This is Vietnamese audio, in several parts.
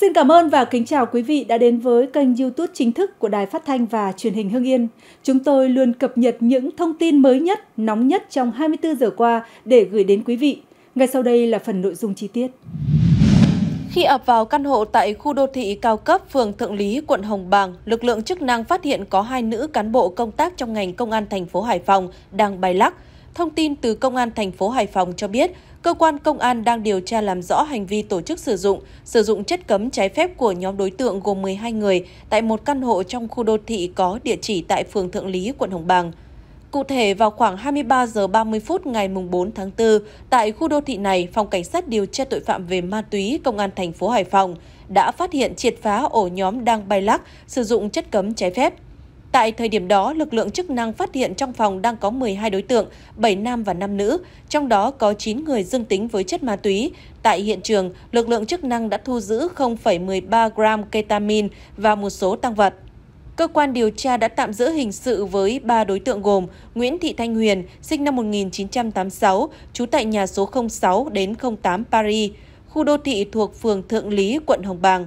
Xin cảm ơn và kính chào quý vị đã đến với kênh YouTube chính thức của Đài Phát thanh và Truyền hình Hưng Yên. Chúng tôi luôn cập nhật những thông tin mới nhất, nóng nhất trong 24 giờ qua để gửi đến quý vị. Ngay sau đây là phần nội dung chi tiết. Khi ập vào căn hộ tại khu đô thị cao cấp phường Thượng Lý, quận Hồng Bàng, lực lượng chức năng phát hiện có hai nữ cán bộ công tác trong ngành công an thành phố Hải Phòng đang bay lắc. Thông tin từ công an thành phố Hải Phòng cho biết, cơ quan công an đang điều tra làm rõ hành vi tổ chức sử dụng, sử dụng chất cấm trái phép của nhóm đối tượng gồm 12 người tại một căn hộ trong khu đô thị có địa chỉ tại phường Thượng Lý, quận Hồng Bàng. Cụ thể, vào khoảng 23 giờ 30 phút ngày 4 tháng 4, tại khu đô thị này, Phòng Cảnh sát điều tra tội phạm về ma túy Công an thành phố Hải Phòng đã phát hiện triệt phá ổ nhóm đang bay lắc sử dụng chất cấm trái phép. Tại thời điểm đó, lực lượng chức năng phát hiện trong phòng đang có 12 đối tượng, 7 nam và 5 nữ, trong đó có 9 người dương tính với chất ma túy. Tại hiện trường, lực lượng chức năng đã thu giữ 0,13 gram ketamine và một số tăng vật. Cơ quan điều tra đã tạm giữ hình sự với 3 đối tượng gồm Nguyễn Thị Thanh Huyền, sinh năm 1986, trú tại nhà số 06 đến 08 Paris, khu đô thị thuộc phường Thượng Lý, quận Hồng Bàng,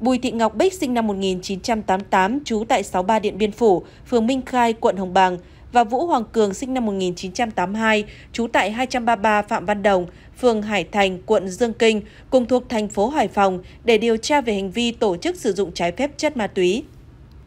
Bùi Thị Ngọc Bích sinh năm 1988, trú tại 63 Điện Biên Phủ, phường Minh Khai, quận Hồng Bàng và Vũ Hoàng Cường sinh năm 1982, trú tại 233 Phạm Văn Đồng, phường Hải Thành, quận Dương Kinh, cùng thuộc thành phố Hải Phòng để điều tra về hành vi tổ chức sử dụng trái phép chất ma túy.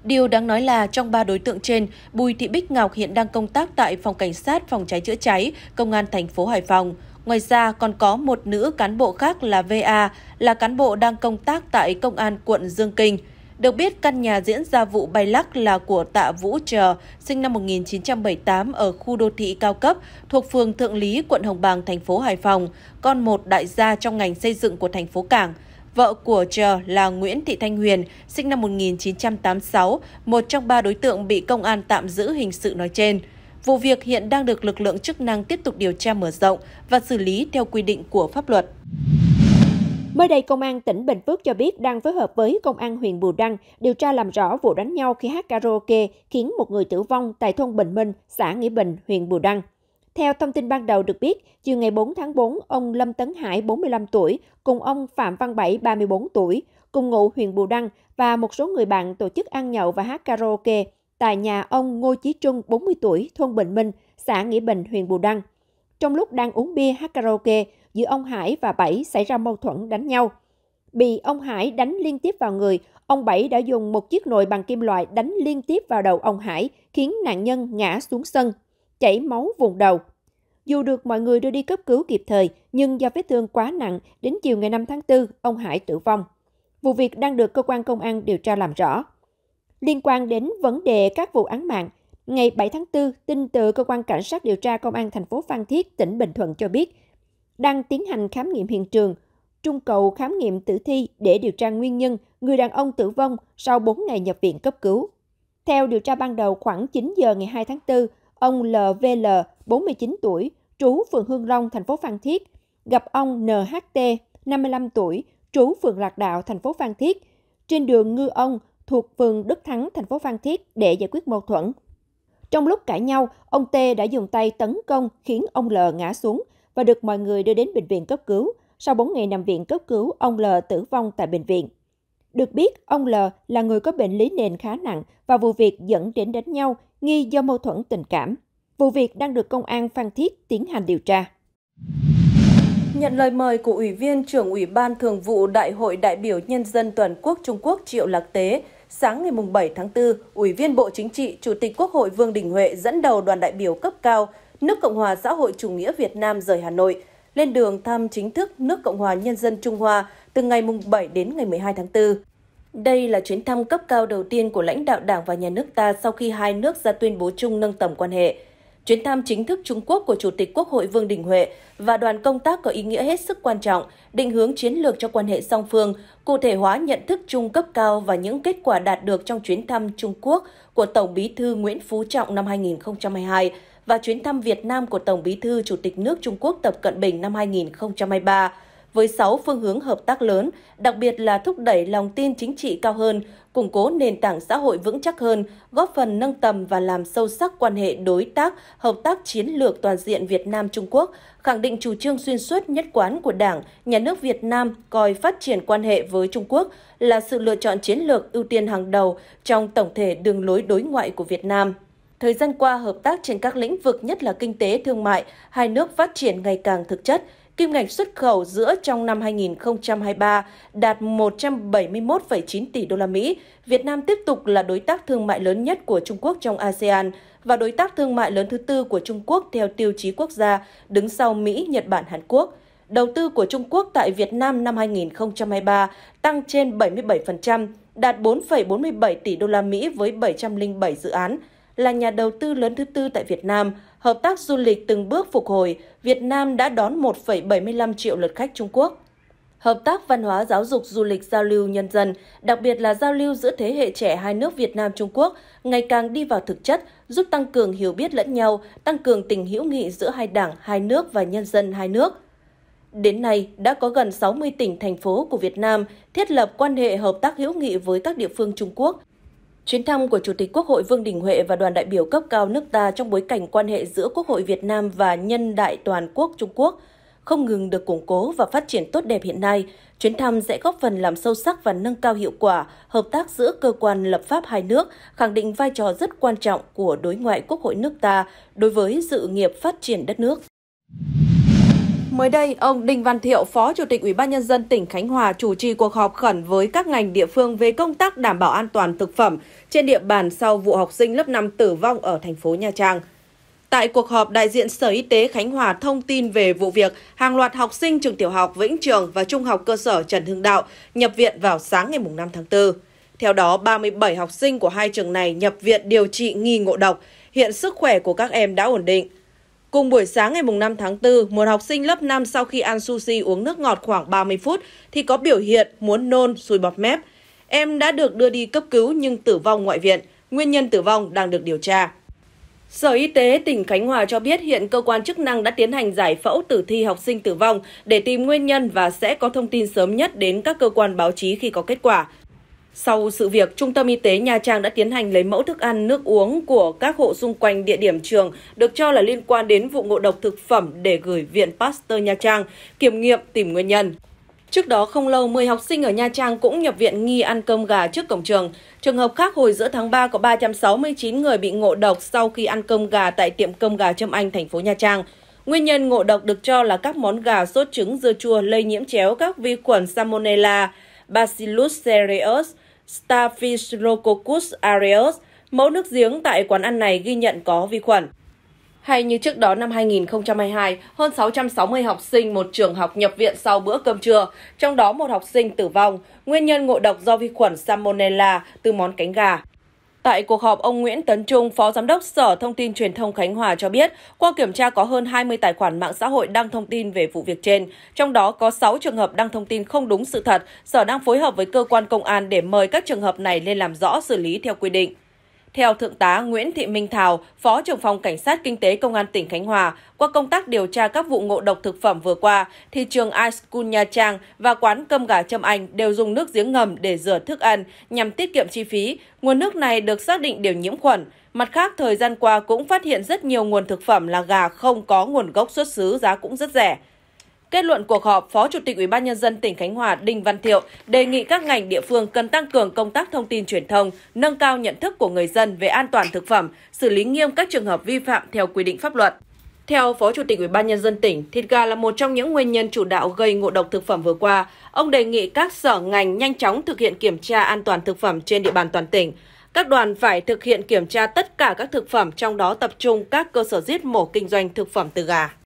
Điều đáng nói là trong ba đối tượng trên, Bùi Thị Bích Ngọc hiện đang công tác tại phòng cảnh sát phòng cháy chữa cháy, công an thành phố Hải Phòng. Ngoài ra còn có một nữ cán bộ khác là VA, là cán bộ đang công tác tại Công an quận Dương Kinh. Được biết, căn nhà diễn ra vụ bay lắc là của Tạ Vũ Trờ, sinh năm 1978 ở khu đô thị cao cấp thuộc phường Thượng Lý, quận Hồng Bàng, thành phố Hải Phòng, con một đại gia trong ngành xây dựng của thành phố Cảng. Vợ của Trờ là Nguyễn Thị Thanh Huyền, sinh năm 1986, một trong ba đối tượng bị công an tạm giữ hình sự nói trên. Vụ việc hiện đang được lực lượng chức năng tiếp tục điều tra mở rộng và xử lý theo quy định của pháp luật. Mới đây, Công an tỉnh Bình Phước cho biết đang phối hợp với Công an huyện Bù Đăng điều tra làm rõ vụ đánh nhau khi hát karaoke khiến một người tử vong tại thôn Bình Minh, xã Nghĩa Bình, huyện Bù Đăng. Theo thông tin ban đầu được biết, chiều ngày 4 tháng 4, ông Lâm Tấn Hải, 45 tuổi, cùng ông Phạm Văn Bảy, 34 tuổi, cùng ngụ huyện Bù Đăng và một số người bạn tổ chức ăn nhậu và hát karaoke – tại nhà ông Ngô Chí Trung, 40 tuổi, thôn Bình Minh, xã Nghĩa Bình, huyện Bù Đăng. Trong lúc đang uống bia hát karaoke, giữa ông Hải và Bảy xảy ra mâu thuẫn đánh nhau. Bị ông Hải đánh liên tiếp vào người, ông Bảy đã dùng một chiếc nồi bằng kim loại đánh liên tiếp vào đầu ông Hải, khiến nạn nhân ngã xuống sân, chảy máu vùng đầu. Dù được mọi người đưa đi cấp cứu kịp thời, nhưng do vết thương quá nặng, đến chiều ngày 5 tháng 4, ông Hải tử vong. Vụ việc đang được cơ quan công an điều tra làm rõ liên quan đến vấn đề các vụ án mạng. Ngày 7 tháng 4, tin từ cơ quan cảnh sát điều tra công an thành phố Phan Thiết, tỉnh Bình Thuận cho biết, đang tiến hành khám nghiệm hiện trường, trung cầu khám nghiệm tử thi để điều tra nguyên nhân người đàn ông tử vong sau 4 ngày nhập viện cấp cứu. Theo điều tra ban đầu khoảng 9 giờ ngày 2 tháng 4, ông LVL, 49 tuổi, trú phường Hương Long, thành phố Phan Thiết, gặp ông NHT, 55 tuổi, trú phường Lạc Đạo, thành phố Phan Thiết. Trên đường Ngư Ông, thuộc phường Đức Thắng, thành phố Phan Thiết để giải quyết mâu thuẫn. Trong lúc cãi nhau, ông T đã dùng tay tấn công khiến ông L ngã xuống và được mọi người đưa đến bệnh viện cấp cứu. Sau 4 ngày nằm viện cấp cứu, ông L tử vong tại bệnh viện. Được biết, ông L là người có bệnh lý nền khá nặng và vụ việc dẫn đến đánh nhau nghi do mâu thuẫn tình cảm. Vụ việc đang được Công an Phan Thiết tiến hành điều tra. Nhận lời mời của Ủy viên trưởng Ủy ban Thường vụ Đại hội đại biểu Nhân dân toàn quốc Trung Quốc Triệu Lạc Tế, sáng ngày 7 tháng 4, Ủy viên Bộ Chính trị, Chủ tịch Quốc hội Vương Đình Huệ dẫn đầu đoàn đại biểu cấp cao nước Cộng hòa xã hội chủ nghĩa Việt Nam rời Hà Nội lên đường thăm chính thức nước Cộng hòa Nhân dân Trung Hoa từ ngày 7 đến ngày 12 tháng 4. Đây là chuyến thăm cấp cao đầu tiên của lãnh đạo Đảng và Nhà nước ta sau khi hai nước ra tuyên bố chung nâng tầm quan hệ – Chuyến thăm chính thức Trung Quốc của Chủ tịch Quốc hội Vương Đình Huệ và đoàn công tác có ý nghĩa hết sức quan trọng, định hướng chiến lược cho quan hệ song phương, cụ thể hóa nhận thức chung cấp cao và những kết quả đạt được trong chuyến thăm Trung Quốc của Tổng Bí thư Nguyễn Phú Trọng năm 2022 và chuyến thăm Việt Nam của Tổng Bí thư Chủ tịch nước Trung Quốc Tập Cận Bình năm 2023 với 6 phương hướng hợp tác lớn, đặc biệt là thúc đẩy lòng tin chính trị cao hơn, củng cố nền tảng xã hội vững chắc hơn, góp phần nâng tầm và làm sâu sắc quan hệ đối tác, hợp tác chiến lược toàn diện Việt Nam Trung Quốc, khẳng định chủ trương xuyên suốt nhất quán của Đảng, Nhà nước Việt Nam coi phát triển quan hệ với Trung Quốc là sự lựa chọn chiến lược ưu tiên hàng đầu trong tổng thể đường lối đối ngoại của Việt Nam. Thời gian qua, hợp tác trên các lĩnh vực nhất là kinh tế, thương mại, hai nước phát triển ngày càng thực chất – kim ngạch xuất khẩu giữa trong năm 2023 đạt 171,9 tỷ đô la Mỹ. Việt Nam tiếp tục là đối tác thương mại lớn nhất của Trung Quốc trong ASEAN và đối tác thương mại lớn thứ tư của Trung Quốc theo tiêu chí quốc gia, đứng sau Mỹ, Nhật Bản, Hàn Quốc. Đầu tư của Trung Quốc tại Việt Nam năm 2023 tăng trên 77%, đạt 4,47 tỷ đô la Mỹ với 707 dự án là nhà đầu tư lớn thứ tư tại Việt Nam, hợp tác du lịch từng bước phục hồi, Việt Nam đã đón 1,75 triệu lượt khách Trung Quốc. Hợp tác văn hóa giáo dục du lịch giao lưu nhân dân, đặc biệt là giao lưu giữa thế hệ trẻ hai nước Việt Nam Trung Quốc ngày càng đi vào thực chất, giúp tăng cường hiểu biết lẫn nhau, tăng cường tình hữu nghị giữa hai đảng, hai nước và nhân dân hai nước. Đến nay, đã có gần 60 tỉnh, thành phố của Việt Nam thiết lập quan hệ hợp tác hữu nghị với các địa phương Trung Quốc, Chuyến thăm của Chủ tịch Quốc hội Vương Đình Huệ và đoàn đại biểu cấp cao nước ta trong bối cảnh quan hệ giữa Quốc hội Việt Nam và nhân đại toàn quốc Trung Quốc không ngừng được củng cố và phát triển tốt đẹp hiện nay, chuyến thăm sẽ góp phần làm sâu sắc và nâng cao hiệu quả hợp tác giữa cơ quan lập pháp hai nước, khẳng định vai trò rất quan trọng của đối ngoại Quốc hội nước ta đối với sự nghiệp phát triển đất nước. Mới đây, ông Đinh Văn Thiệu, Phó Chủ tịch Ủy ban nhân dân tỉnh Khánh Hòa chủ trì cuộc họp khẩn với các ngành địa phương về công tác đảm bảo an toàn thực phẩm trên địa bàn sau vụ học sinh lớp 5 tử vong ở thành phố Nha Trang. Tại cuộc họp, đại diện Sở Y tế Khánh Hòa thông tin về vụ việc hàng loạt học sinh trường tiểu học Vĩnh Trường và trung học cơ sở Trần Hưng Đạo nhập viện vào sáng ngày 5 tháng 4. Theo đó, 37 học sinh của hai trường này nhập viện điều trị nghi ngộ độc. Hiện sức khỏe của các em đã ổn định. Cùng buổi sáng ngày 5 tháng 4, một học sinh lớp 5 sau khi ăn sushi uống nước ngọt khoảng 30 phút thì có biểu hiện muốn nôn, sùi bọt mép. Em đã được đưa đi cấp cứu nhưng tử vong ngoại viện. Nguyên nhân tử vong đang được điều tra. Sở Y tế tỉnh Khánh Hòa cho biết hiện cơ quan chức năng đã tiến hành giải phẫu tử thi học sinh tử vong để tìm nguyên nhân và sẽ có thông tin sớm nhất đến các cơ quan báo chí khi có kết quả. Sau sự việc, Trung tâm Y tế Nha Trang đã tiến hành lấy mẫu thức ăn, nước uống của các hộ xung quanh địa điểm trường được cho là liên quan đến vụ ngộ độc thực phẩm để gửi Viện Pasteur Nha Trang kiểm nghiệm tìm nguyên nhân. Trước đó không lâu, 10 học sinh ở Nha Trang cũng nhập viện nghi ăn cơm gà trước cổng trường. Trường hợp khác hồi giữa tháng 3 có 369 người bị ngộ độc sau khi ăn cơm gà tại tiệm cơm gà Trâm Anh, thành phố Nha Trang. Nguyên nhân ngộ độc được cho là các món gà sốt trứng dưa chua lây nhiễm chéo các vi khuẩn Salmonella, Bacillus cereus, Staphylococcus aureus, mẫu nước giếng tại quán ăn này ghi nhận có vi khuẩn. Hay như trước đó năm 2022, hơn 660 học sinh một trường học nhập viện sau bữa cơm trưa, trong đó một học sinh tử vong, nguyên nhân ngộ độc do vi khuẩn Salmonella từ món cánh gà. Tại cuộc họp, ông Nguyễn Tấn Trung, Phó Giám đốc Sở Thông tin Truyền thông Khánh Hòa cho biết, qua kiểm tra có hơn 20 tài khoản mạng xã hội đăng thông tin về vụ việc trên, trong đó có 6 trường hợp đăng thông tin không đúng sự thật. Sở đang phối hợp với cơ quan công an để mời các trường hợp này lên làm rõ xử lý theo quy định. Theo Thượng tá Nguyễn Thị Minh Thảo, Phó trưởng phòng Cảnh sát Kinh tế Công an tỉnh Khánh Hòa, qua công tác điều tra các vụ ngộ độc thực phẩm vừa qua, thì trường Ice iSchool Nha Trang và quán cơm gà Trâm Anh đều dùng nước giếng ngầm để rửa thức ăn nhằm tiết kiệm chi phí. Nguồn nước này được xác định đều nhiễm khuẩn. Mặt khác, thời gian qua cũng phát hiện rất nhiều nguồn thực phẩm là gà không có nguồn gốc xuất xứ giá cũng rất rẻ. Kết luận cuộc họp, Phó Chủ tịch Ủy ban nhân dân tỉnh Khánh Hòa Đinh Văn Thiệu đề nghị các ngành địa phương cần tăng cường công tác thông tin truyền thông, nâng cao nhận thức của người dân về an toàn thực phẩm, xử lý nghiêm các trường hợp vi phạm theo quy định pháp luật. Theo Phó Chủ tịch Ủy ban nhân dân tỉnh, thịt gà là một trong những nguyên nhân chủ đạo gây ngộ độc thực phẩm vừa qua. Ông đề nghị các sở ngành nhanh chóng thực hiện kiểm tra an toàn thực phẩm trên địa bàn toàn tỉnh. Các đoàn phải thực hiện kiểm tra tất cả các thực phẩm trong đó tập trung các cơ sở giết mổ kinh doanh thực phẩm từ gà.